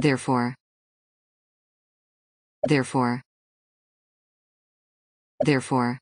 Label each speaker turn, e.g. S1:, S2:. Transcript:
S1: Therefore. Therefore. Therefore.